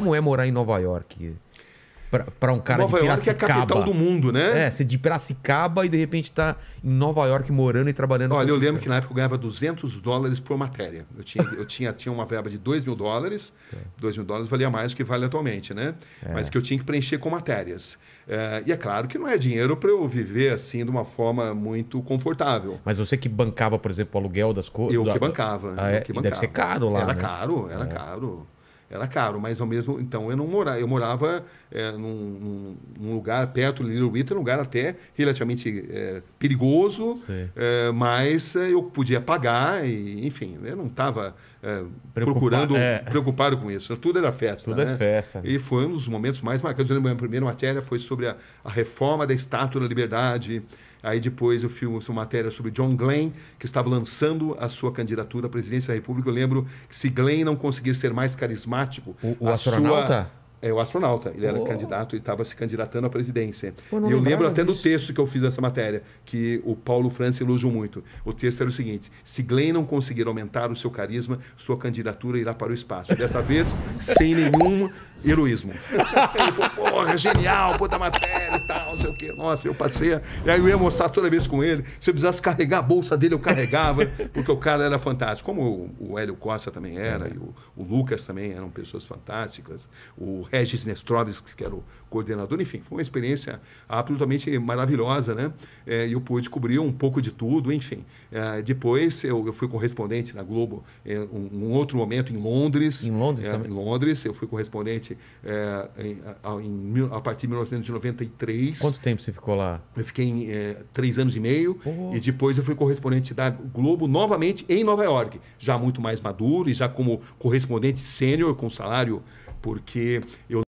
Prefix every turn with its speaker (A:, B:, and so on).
A: como é morar em Nova York? para um cara Nova de Piracicaba. York é a capital do mundo, né? É, você é de Piracicaba e de repente tá em Nova York morando e trabalhando. Olha, eu lembro que na época eu ganhava 200 dólares por matéria. Eu tinha, eu tinha, tinha uma verba de 2 mil dólares. É. 2 mil dólares valia mais do que vale atualmente, né? É. Mas que eu tinha que preencher com matérias. É, e é claro que não é dinheiro para eu viver assim de uma forma muito confortável. Mas você que bancava, por exemplo, o aluguel das coisas? Eu da... que bancava. Ah, é? que bancava. Deve ser caro lá. Era né? caro, era é. caro era caro, mas ao mesmo então eu não morava, eu morava é, num, num, lugar perto do Little Italy, um lugar até relativamente é, perigoso, é, mas eu podia pagar e enfim, eu não estava procurando é. preocupado com isso. Tudo era festa. Tudo é né? é festa. E foi um dos momentos mais marcantes. Eu lembro, minha primeira matéria foi sobre a, a reforma da Estátua da Liberdade. Aí depois eu fiz uma matéria sobre John Glenn, que estava lançando a sua candidatura à presidência da República. Eu lembro que se Glenn não conseguisse ser mais carismático... O, o astronauta? Sua... É o astronauta. Ele era oh. candidato e estava se candidatando à presidência. Pô, e eu lembro até disso. do texto que eu fiz dessa matéria, que o Paulo França elogiou muito. O texto era o seguinte: se Glenn não conseguir aumentar o seu carisma, sua candidatura irá para o espaço. Dessa vez, sem nenhum heroísmo. Ele falou, porra, genial, puta matéria e tal, não sei o quê. Nossa, eu passei. E aí eu ia mostrar toda vez com ele. Se eu precisasse carregar a bolsa dele, eu carregava, porque o cara era fantástico. Como o, Hélio Costa também era, e o, o, Lucas também eram pessoas fantásticas. O Regis Nestrovski, que era o coordenador. Enfim, foi uma experiência absolutamente maravilhosa, né? É, e é, eu pude cobrir um pouco de tudo, enfim. É, depois eu, eu, fui correspondente na Globo em é, um, um, outro momento em Londres. Em Londres é, também? Em Londres, eu fui correspondente é, em, em, a partir de 1993. Quanto tempo você ficou lá? Eu fiquei em, é, três anos e meio e depois eu fui correspondente da Globo novamente em Nova York, já muito mais maduro e já como correspondente sênior com salário, porque eu